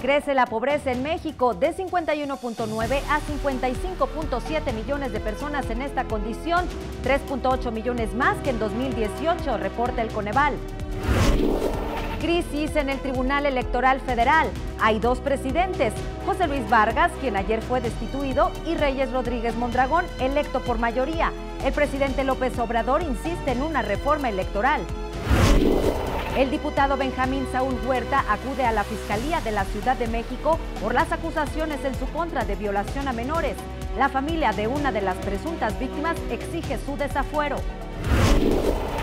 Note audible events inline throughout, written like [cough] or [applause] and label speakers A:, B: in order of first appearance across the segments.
A: Crece la pobreza en México de 51.9 a 55.7 millones de personas en esta condición, 3.8 millones más que en 2018, reporta el Coneval. Crisis en el Tribunal Electoral Federal. Hay dos presidentes, José Luis Vargas, quien ayer fue destituido, y Reyes Rodríguez Mondragón, electo por mayoría. El presidente López Obrador insiste en una reforma electoral. El diputado Benjamín Saúl Huerta acude a la Fiscalía de la Ciudad de México por las acusaciones en su contra de violación a menores. La familia de una de las presuntas víctimas exige su desafuero.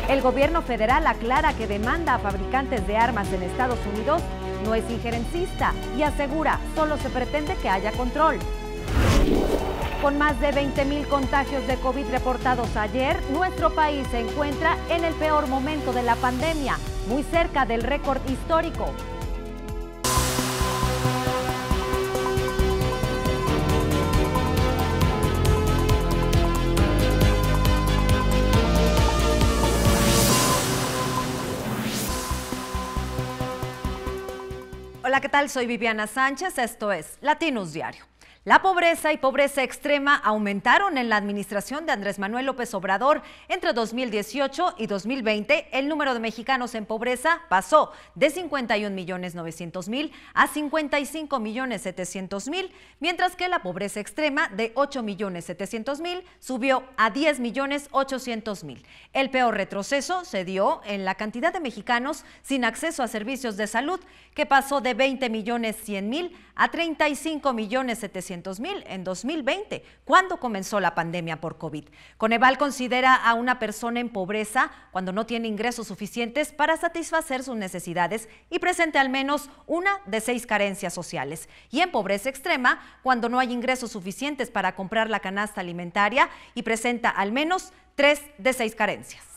A: El gobierno federal aclara que demanda a fabricantes de armas en Estados Unidos no es injerencista y asegura solo se pretende que haya control. Con más de 20.000 contagios de COVID reportados ayer, nuestro país se encuentra en el peor momento de la pandemia muy cerca del récord histórico. Hola, ¿qué tal? Soy Viviana Sánchez, esto es Latinos Diario. La pobreza y pobreza extrema aumentaron en la administración de Andrés Manuel López Obrador. Entre 2018 y 2020, el número de mexicanos en pobreza pasó de 51 millones 900 mil a 55 millones 700 mil, mientras que la pobreza extrema de 8 millones 700 mil subió a 10 millones 800 mil. El peor retroceso se dio en la cantidad de mexicanos sin acceso a servicios de salud, que pasó de 20 millones 100 mil a 35 millones 700 en 2020, cuando comenzó la pandemia por COVID. Coneval considera a una persona en pobreza cuando no tiene ingresos suficientes para satisfacer sus necesidades y presente al menos una de seis carencias sociales. Y en pobreza extrema, cuando no hay ingresos suficientes para comprar la canasta alimentaria y presenta al menos tres de seis carencias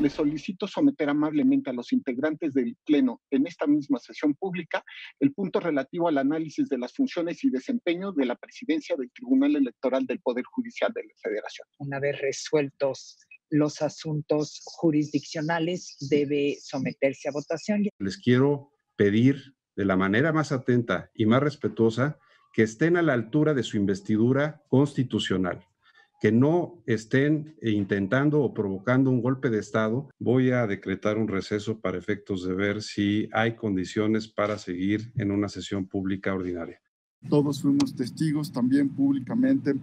B: le solicito someter amablemente a los integrantes del Pleno en esta misma sesión pública el punto relativo al análisis de las funciones y desempeño de la presidencia del Tribunal Electoral del Poder Judicial de la Federación. Una vez resueltos los asuntos jurisdiccionales, debe someterse a votación. Les
C: quiero pedir de la manera más atenta y más respetuosa que estén a la altura de su investidura constitucional que no estén eh, intentando o provocando un golpe de Estado, voy a decretar un receso para efectos de ver si hay condiciones para seguir en una sesión pública ordinaria.
B: Todos fuimos testigos también
C: públicamente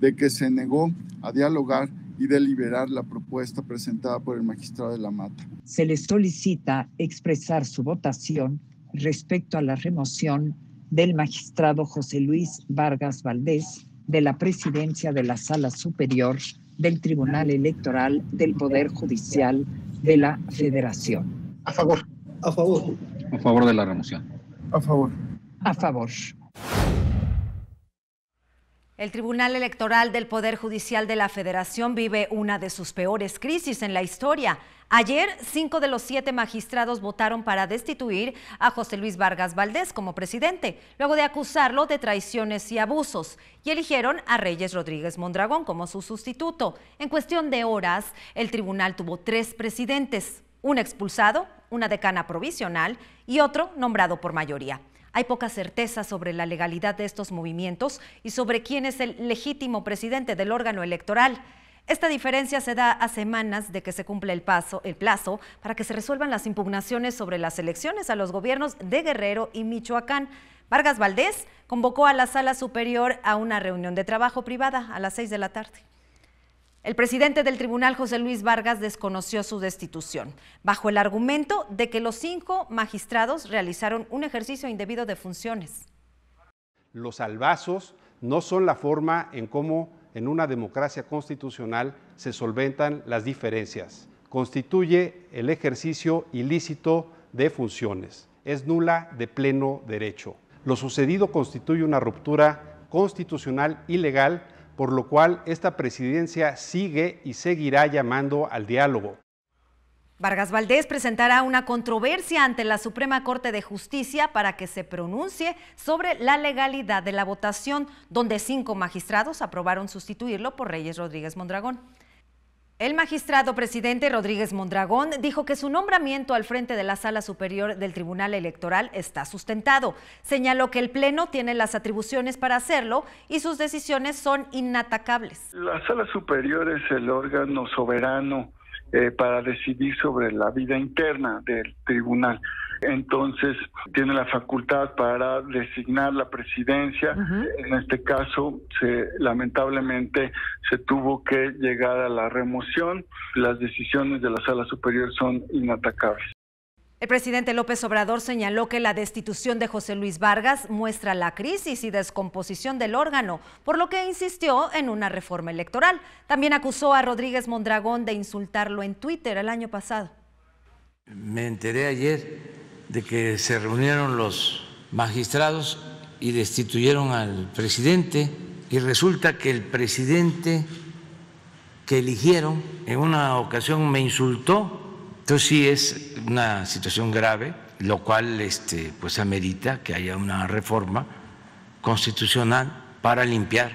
C: de que se negó a dialogar y deliberar la propuesta presentada por el magistrado de la Mata.
B: Se le solicita expresar su votación respecto a la remoción del magistrado José Luis Vargas Valdés de la presidencia de la Sala Superior del Tribunal Electoral del Poder Judicial de la Federación. A favor. A favor. A favor de la remoción. A favor. A favor.
A: El Tribunal Electoral del Poder Judicial de la Federación vive una de sus peores crisis en la historia. Ayer, cinco de los siete magistrados votaron para destituir a José Luis Vargas Valdés como presidente, luego de acusarlo de traiciones y abusos, y eligieron a Reyes Rodríguez Mondragón como su sustituto. En cuestión de horas, el tribunal tuvo tres presidentes, un expulsado, una decana provisional y otro nombrado por mayoría. Hay poca certeza sobre la legalidad de estos movimientos y sobre quién es el legítimo presidente del órgano electoral. Esta diferencia se da a semanas de que se cumple el, paso, el plazo para que se resuelvan las impugnaciones sobre las elecciones a los gobiernos de Guerrero y Michoacán. Vargas Valdés convocó a la sala superior a una reunión de trabajo privada a las seis de la tarde. El presidente del tribunal, José Luis Vargas, desconoció su destitución, bajo el argumento de que los cinco magistrados realizaron un ejercicio indebido de funciones.
C: Los albazos no son la forma en cómo en una democracia constitucional se solventan las diferencias. Constituye el ejercicio ilícito de funciones. Es nula de pleno derecho. Lo sucedido constituye una ruptura constitucional ilegal por lo cual esta presidencia sigue y seguirá llamando al diálogo.
A: Vargas Valdés presentará una controversia ante la Suprema Corte de Justicia para que se pronuncie sobre la legalidad de la votación, donde cinco magistrados aprobaron sustituirlo por Reyes Rodríguez Mondragón. El magistrado presidente Rodríguez Mondragón dijo que su nombramiento al frente de la Sala Superior del Tribunal Electoral está sustentado. Señaló que el Pleno tiene las atribuciones para hacerlo y sus decisiones son inatacables. La
C: Sala Superior es el órgano soberano
B: eh, para decidir sobre la vida interna del tribunal entonces tiene la facultad para designar la presidencia. En este caso, se, lamentablemente se tuvo que llegar a la remoción. Las decisiones de la Sala Superior son inatacables.
A: El presidente López Obrador señaló que la destitución de José Luis Vargas muestra la crisis y descomposición del órgano, por lo que insistió en una reforma electoral. También acusó a Rodríguez Mondragón de insultarlo en Twitter el año pasado.
C: Me enteré ayer de que se reunieron los magistrados y destituyeron al presidente y resulta que el presidente que eligieron en una ocasión me insultó. Entonces sí es una situación grave, lo cual este, pues amerita que haya una reforma constitucional para limpiar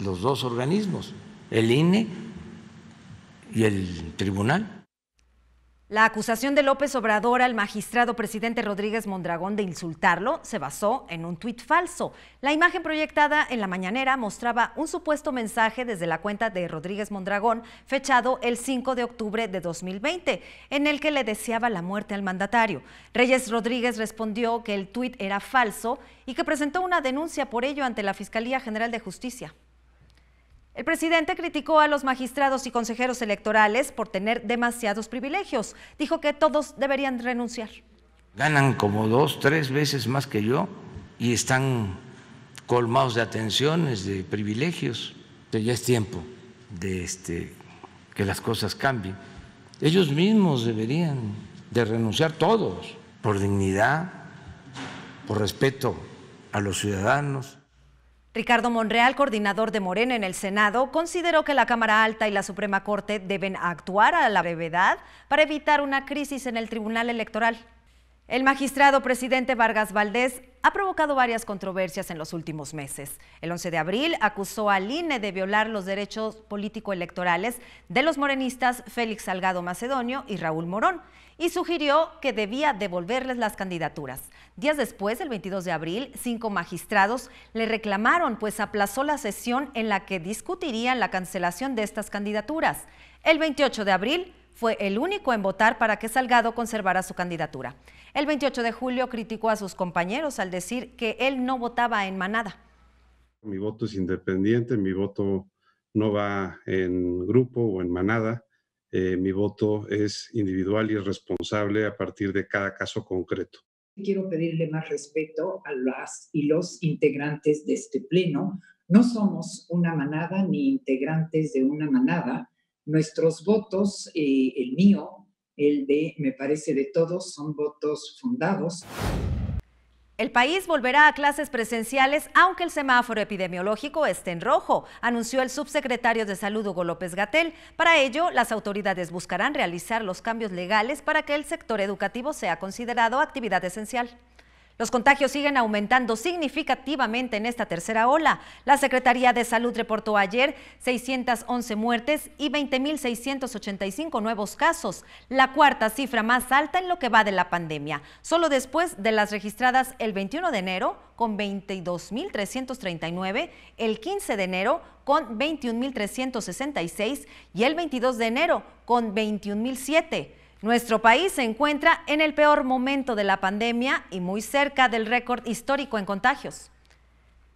C: los dos organismos, el INE y el tribunal.
A: La acusación de López Obrador al magistrado presidente Rodríguez Mondragón de insultarlo se basó en un tuit falso. La imagen proyectada en la mañanera mostraba un supuesto mensaje desde la cuenta de Rodríguez Mondragón, fechado el 5 de octubre de 2020, en el que le deseaba la muerte al mandatario. Reyes Rodríguez respondió que el tuit era falso y que presentó una denuncia por ello ante la Fiscalía General de Justicia. El presidente criticó a los magistrados y consejeros electorales por tener demasiados privilegios. Dijo que todos deberían renunciar.
C: Ganan como dos, tres veces más que yo y están colmados de atenciones, de privilegios. Ya es tiempo de este, que las cosas cambien. Ellos mismos deberían de renunciar todos, por dignidad, por respeto a los ciudadanos.
A: Ricardo Monreal, coordinador de Morena en el Senado, consideró que la Cámara Alta y la Suprema Corte deben actuar a la brevedad para evitar una crisis en el Tribunal Electoral. El magistrado presidente Vargas Valdés ha provocado varias controversias en los últimos meses. El 11 de abril acusó al INE de violar los derechos político-electorales de los morenistas Félix Salgado Macedonio y Raúl Morón y sugirió que debía devolverles las candidaturas. Días después, el 22 de abril, cinco magistrados le reclamaron pues aplazó la sesión en la que discutirían la cancelación de estas candidaturas. El 28 de abril, fue el único en votar para que Salgado conservara su candidatura. El 28 de julio criticó a sus compañeros al decir que él no votaba en manada.
C: Mi voto es independiente, mi voto no va en grupo o en manada. Eh, mi voto es individual y responsable a partir de cada caso concreto.
B: Quiero pedirle más respeto a las y los integrantes de este pleno. No somos una manada ni integrantes de una manada. Nuestros votos, eh, el mío, el de, me parece, de todos, son votos fundados.
A: El país volverá a clases presenciales aunque el semáforo epidemiológico esté en rojo, anunció el subsecretario de Salud Hugo López Gatel. Para ello, las autoridades buscarán realizar los cambios legales para que el sector educativo sea considerado actividad esencial. Los contagios siguen aumentando significativamente en esta tercera ola. La Secretaría de Salud reportó ayer 611 muertes y 20.685 nuevos casos, la cuarta cifra más alta en lo que va de la pandemia, solo después de las registradas el 21 de enero con 22.339, el 15 de enero con 21.366 y el 22 de enero con 21.007. Nuestro país se encuentra en el peor momento de la pandemia y muy cerca del récord histórico en contagios.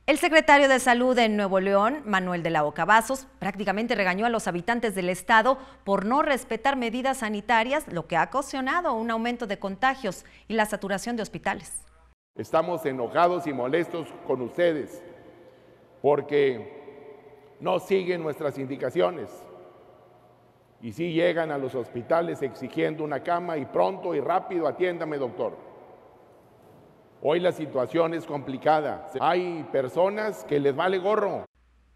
A: El secretario de Salud en Nuevo León, Manuel de la Ocabazos, prácticamente regañó a los habitantes del estado por no respetar medidas sanitarias, lo que ha ocasionado un aumento de contagios y la saturación de hospitales.
C: Estamos enojados y molestos con ustedes porque no siguen nuestras indicaciones y si llegan a los hospitales exigiendo una cama y pronto y rápido atiéndame doctor. Hoy la situación es complicada. Hay personas que les vale gorro.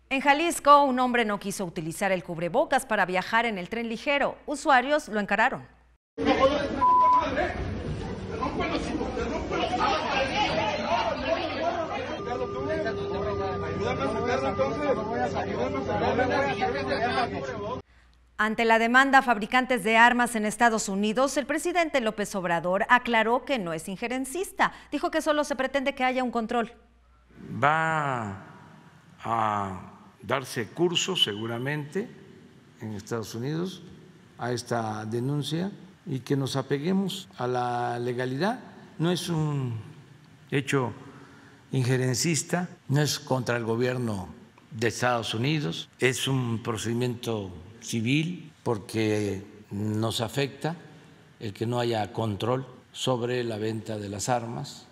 A: En Jalisco, un hombre no quiso utilizar el cubrebocas para viajar en el tren ligero. Usuarios lo encararon. Ante la demanda a fabricantes de armas en Estados Unidos, el presidente López Obrador aclaró que no es injerencista. Dijo que solo se pretende que haya un control.
C: Va a darse curso seguramente en Estados Unidos a esta denuncia y que nos apeguemos a la legalidad. No es un hecho injerencista, no es contra el gobierno de Estados Unidos, es un procedimiento civil, porque nos afecta el que no haya control sobre la venta de las armas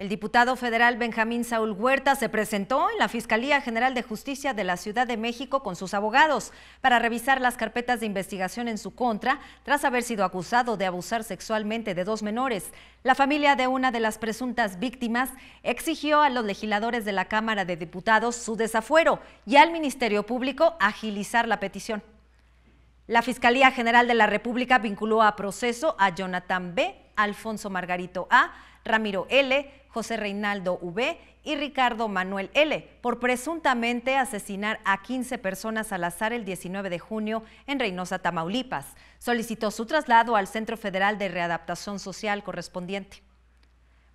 A: el diputado federal Benjamín Saúl Huerta se presentó en la Fiscalía General de Justicia de la Ciudad de México con sus abogados para revisar las carpetas de investigación en su contra tras haber sido acusado de abusar sexualmente de dos menores. La familia de una de las presuntas víctimas exigió a los legisladores de la Cámara de Diputados su desafuero y al Ministerio Público agilizar la petición. La Fiscalía General de la República vinculó a proceso a Jonathan B., Alfonso Margarito A., Ramiro L., José Reinaldo V. y Ricardo Manuel L. por presuntamente asesinar a 15 personas al azar el 19 de junio en Reynosa, Tamaulipas. Solicitó su traslado al Centro Federal de Readaptación Social correspondiente.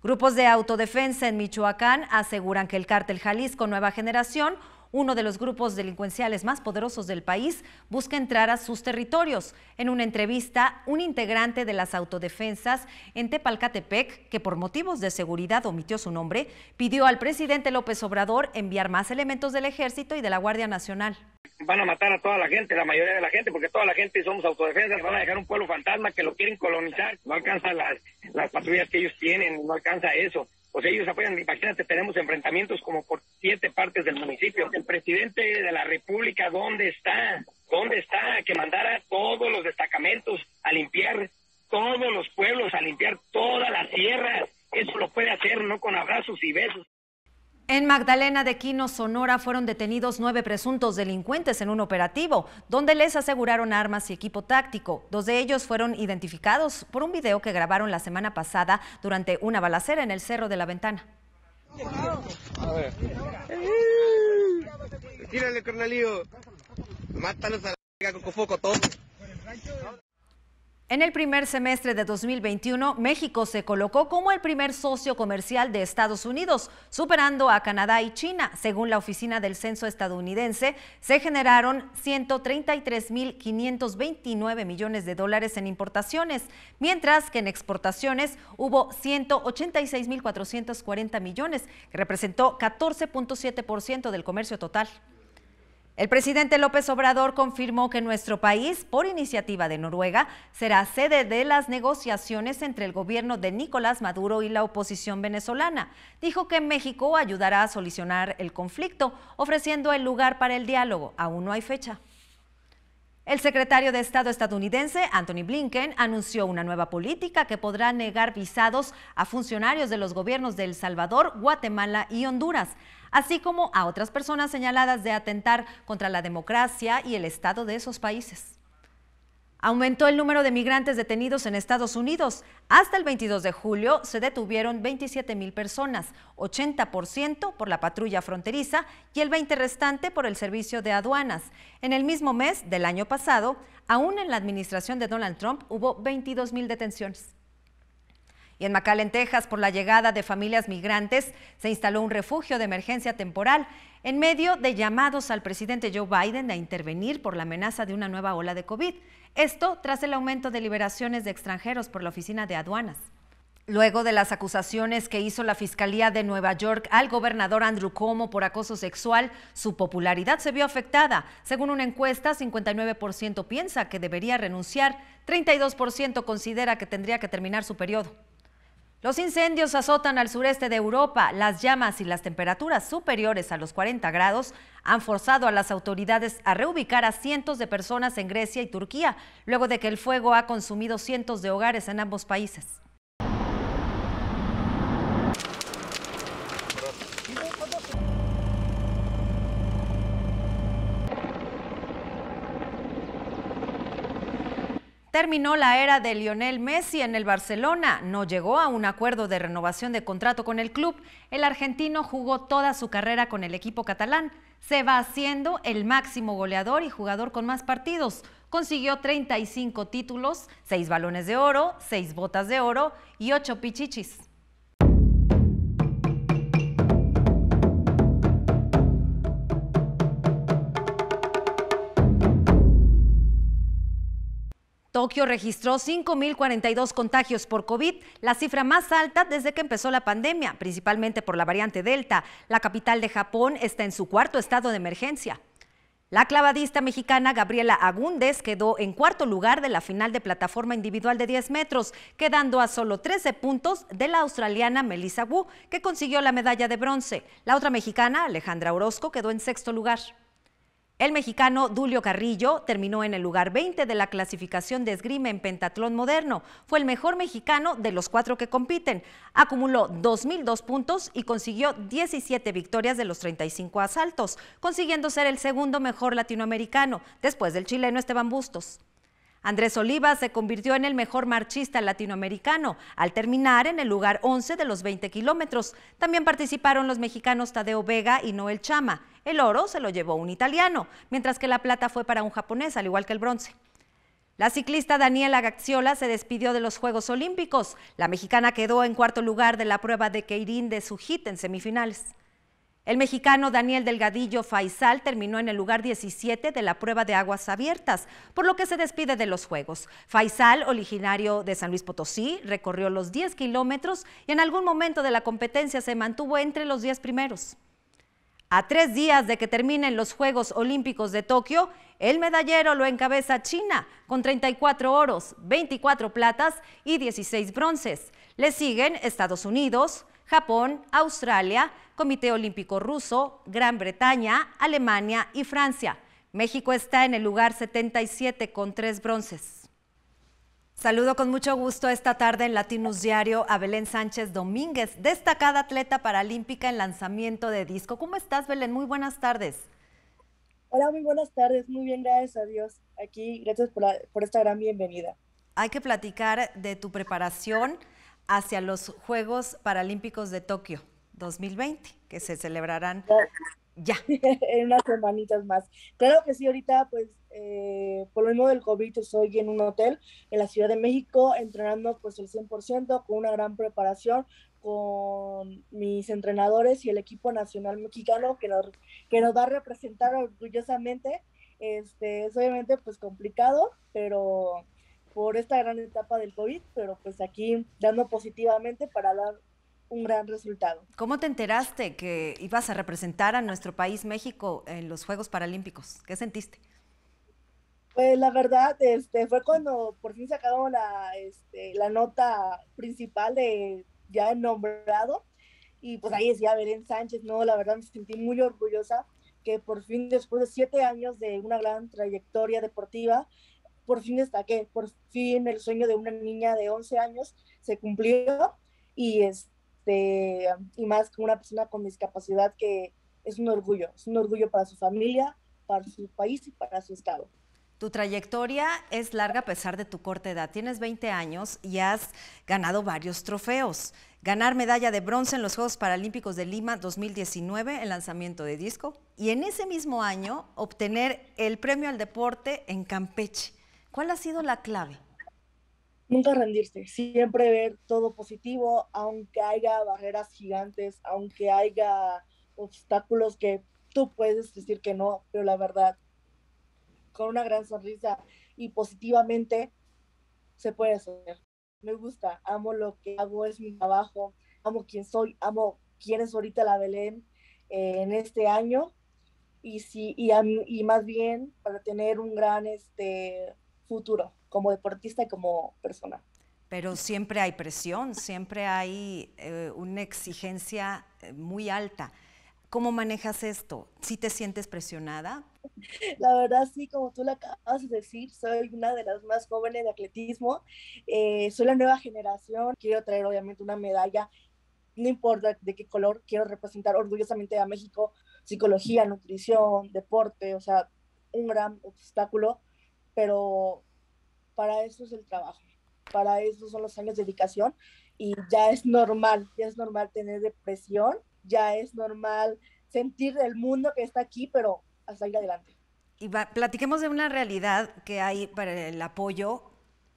A: Grupos de autodefensa en Michoacán aseguran que el cártel Jalisco Nueva Generación uno de los grupos delincuenciales más poderosos del país, busca entrar a sus territorios. En una entrevista, un integrante de las autodefensas en Tepalcatepec, que por motivos de seguridad omitió su nombre, pidió al presidente López Obrador enviar más elementos del ejército y de la Guardia Nacional.
C: Van a matar a toda la gente, la mayoría de la gente, porque toda la gente somos autodefensas, van a dejar un pueblo fantasma que lo quieren colonizar, no alcanza las, las patrullas que ellos tienen, no alcanza eso. O pues sea, ellos apoyan, imagínate, tenemos enfrentamientos como por siete partes del municipio. El presidente de la República, ¿dónde está? ¿Dónde está? Que mandara todos los destacamentos a limpiar todos los pueblos, a limpiar todas las tierras. Eso lo puede hacer, no con abrazos y besos.
A: En Magdalena de Quino, Sonora, fueron detenidos nueve presuntos delincuentes en un operativo, donde les aseguraron armas y equipo táctico. Dos de ellos fueron identificados por un video que grabaron la semana pasada durante una balacera en el Cerro de la Ventana.
C: Tírale, a
A: en el primer semestre de 2021, México se colocó como el primer socio comercial de Estados Unidos, superando a Canadá y China. Según la Oficina del Censo estadounidense, se generaron 133.529 millones de dólares en importaciones, mientras que en exportaciones hubo 186.440 millones, que representó 14.7% del comercio total. El presidente López Obrador confirmó que nuestro país, por iniciativa de Noruega, será sede de las negociaciones entre el gobierno de Nicolás Maduro y la oposición venezolana. Dijo que México ayudará a solucionar el conflicto, ofreciendo el lugar para el diálogo. Aún no hay fecha. El secretario de Estado estadounidense, Anthony Blinken, anunció una nueva política que podrá negar visados a funcionarios de los gobiernos de El Salvador, Guatemala y Honduras, así como a otras personas señaladas de atentar contra la democracia y el Estado de esos países. Aumentó el número de migrantes detenidos en Estados Unidos. Hasta el 22 de julio se detuvieron 27 mil personas, 80% por la patrulla fronteriza y el 20 restante por el servicio de aduanas. En el mismo mes del año pasado, aún en la administración de Donald Trump hubo 22 mil detenciones. Y en McAllen, Texas, por la llegada de familias migrantes, se instaló un refugio de emergencia temporal en medio de llamados al presidente Joe Biden a intervenir por la amenaza de una nueva ola de COVID. Esto tras el aumento de liberaciones de extranjeros por la Oficina de Aduanas. Luego de las acusaciones que hizo la Fiscalía de Nueva York al gobernador Andrew Cuomo por acoso sexual, su popularidad se vio afectada. Según una encuesta, 59% piensa que debería renunciar, 32% considera que tendría que terminar su periodo. Los incendios azotan al sureste de Europa. Las llamas y las temperaturas superiores a los 40 grados han forzado a las autoridades a reubicar a cientos de personas en Grecia y Turquía, luego de que el fuego ha consumido cientos de hogares en ambos países. Terminó la era de Lionel Messi en el Barcelona, no llegó a un acuerdo de renovación de contrato con el club. El argentino jugó toda su carrera con el equipo catalán. Se va haciendo el máximo goleador y jugador con más partidos. Consiguió 35 títulos, 6 balones de oro, 6 botas de oro y 8 pichichis. Tokio registró 5.042 contagios por COVID, la cifra más alta desde que empezó la pandemia, principalmente por la variante Delta. La capital de Japón está en su cuarto estado de emergencia. La clavadista mexicana Gabriela Agúndez quedó en cuarto lugar de la final de plataforma individual de 10 metros, quedando a solo 13 puntos de la australiana Melissa Wu, que consiguió la medalla de bronce. La otra mexicana, Alejandra Orozco, quedó en sexto lugar. El mexicano Dulio Carrillo terminó en el lugar 20 de la clasificación de esgrima en pentatlón moderno. Fue el mejor mexicano de los cuatro que compiten. Acumuló 2.002 puntos y consiguió 17 victorias de los 35 asaltos, consiguiendo ser el segundo mejor latinoamericano, después del chileno Esteban Bustos. Andrés Oliva se convirtió en el mejor marchista latinoamericano al terminar en el lugar 11 de los 20 kilómetros. También participaron los mexicanos Tadeo Vega y Noel Chama. El oro se lo llevó un italiano, mientras que la plata fue para un japonés, al igual que el bronce. La ciclista Daniela Gaxiola se despidió de los Juegos Olímpicos. La mexicana quedó en cuarto lugar de la prueba de Keirin de su hit en semifinales. El mexicano Daniel Delgadillo Faisal terminó en el lugar 17 de la prueba de aguas abiertas, por lo que se despide de los Juegos. Faisal, originario de San Luis Potosí, recorrió los 10 kilómetros y en algún momento de la competencia se mantuvo entre los 10 primeros. A tres días de que terminen los Juegos Olímpicos de Tokio, el medallero lo encabeza China, con 34 oros, 24 platas y 16 bronces. Le siguen Estados Unidos, Japón, Australia, Comité Olímpico Ruso, Gran Bretaña, Alemania y Francia. México está en el lugar 77 con tres bronces. Saludo con mucho gusto esta tarde en Latinus Diario a Belén Sánchez Domínguez, destacada atleta paralímpica en lanzamiento de disco. ¿Cómo estás, Belén? Muy buenas tardes.
B: Hola, muy buenas tardes. Muy bien, gracias a Dios. Aquí, gracias por esta gran bienvenida.
A: Hay que platicar de tu preparación hacia los Juegos Paralímpicos de Tokio 2020, que se celebrarán
B: ya. [laughs] en unas semanitas más. Claro que sí, ahorita pues eh, por lo mismo del COVID estoy en un hotel en la Ciudad de México entrenando pues el 100% con una gran preparación con mis entrenadores y el equipo nacional mexicano que nos, que nos va a representar orgullosamente. Este, es obviamente pues complicado, pero por esta gran etapa del COVID, pero pues aquí dando positivamente para dar un gran resultado.
A: ¿Cómo te enteraste que ibas a representar a nuestro país México en los Juegos Paralímpicos? ¿Qué sentiste?
B: Pues la verdad, este, fue cuando por fin sacaron la, este, la nota principal de ya nombrado y pues ahí decía Belén Sánchez, no, la verdad me sentí muy orgullosa que por fin después de siete años de una gran trayectoria deportiva, por fin que por fin el sueño de una niña de 11 años se cumplió y, este, y más como una persona con discapacidad que es un orgullo, es un orgullo para su familia, para su país y para su estado.
A: Tu trayectoria es larga a pesar de tu corta edad. Tienes 20 años y has ganado varios trofeos. Ganar medalla de bronce en los Juegos Paralímpicos de Lima 2019 el lanzamiento de disco y en ese mismo año obtener el premio al deporte en Campeche. ¿Cuál ha sido
B: la clave? Nunca rendirse, siempre ver todo positivo, aunque haya barreras gigantes, aunque haya obstáculos que tú puedes decir que no, pero la verdad, con una gran sonrisa y positivamente se puede hacer. Me gusta, amo lo que hago, es mi trabajo, amo quién soy, amo quién es ahorita la Belén eh, en este año y, si, y más bien para tener un gran este, futuro como deportista y como persona.
A: Pero siempre hay presión, siempre hay eh, una exigencia eh, muy alta. ¿Cómo manejas esto? ¿Si te sientes presionada?
B: [laughs] La verdad, sí, como tú lo acabas de decir, soy una de las más jóvenes de atletismo. Eh, soy la nueva generación. Quiero traer, obviamente, una medalla, no importa de qué color, quiero representar orgullosamente a México, psicología, nutrición, deporte, o sea, un gran obstáculo pero para eso es el trabajo, para eso son los años de dedicación y ya es normal, ya es normal tener depresión, ya es normal sentir el mundo que está aquí, pero hasta salir adelante.
A: Y platiquemos de una realidad que hay para el apoyo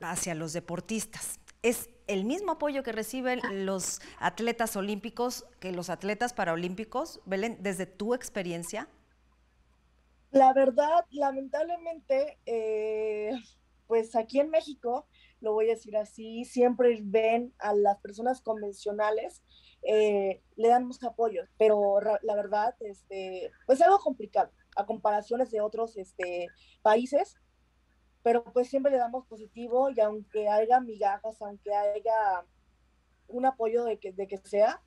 A: hacia los deportistas. Es el mismo apoyo que reciben los atletas olímpicos que los atletas paralímpicos, Belén, desde tu experiencia.
B: La verdad, lamentablemente, eh, pues aquí en México, lo voy a decir así, siempre ven a las personas convencionales, eh, le damos apoyo, pero la verdad, este, pues es algo complicado a comparaciones de otros este, países, pero pues siempre le damos positivo y aunque haya migajas, aunque haya un apoyo de de que sea,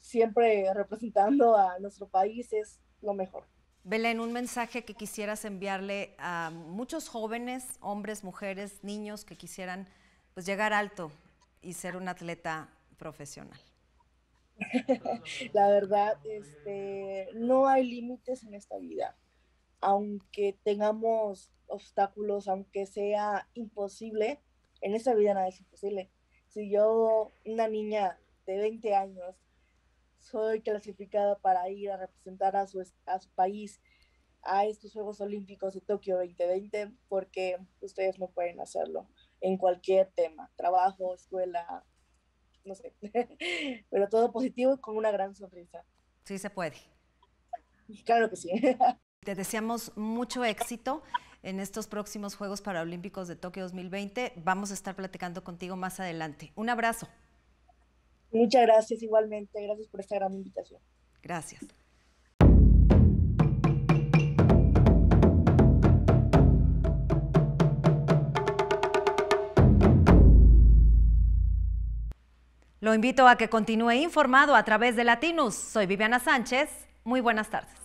B: siempre representando a nuestro país es lo mejor.
A: Belén, un mensaje que quisieras enviarle a muchos jóvenes, hombres, mujeres, niños que quisieran pues, llegar alto y ser un atleta profesional.
B: [laughs] La verdad, este, no hay límites en esta vida. Aunque tengamos obstáculos, aunque sea imposible, en esta vida nada es imposible. Si yo, una niña de 20 años, soy clasificada para ir a representar a su, su país a estos Juegos Olímpicos de Tokio 2020 porque ustedes no pueden hacerlo en cualquier tema, trabajo, escuela, no sé, [laughs] pero todo positivo y con una gran sonrisa.
A: Sí se puede. Claro que sí. [laughs] Te deseamos mucho éxito en estos próximos Juegos Paralímpicos de Tokio 2020. Vamos a estar platicando contigo más adelante. Un abrazo.
B: Muchas gracias igualmente, gracias por esta gran invitación. Gracias.
A: Lo invito a que continúe informado a través de Latinus. Soy Viviana Sánchez. Muy buenas tardes.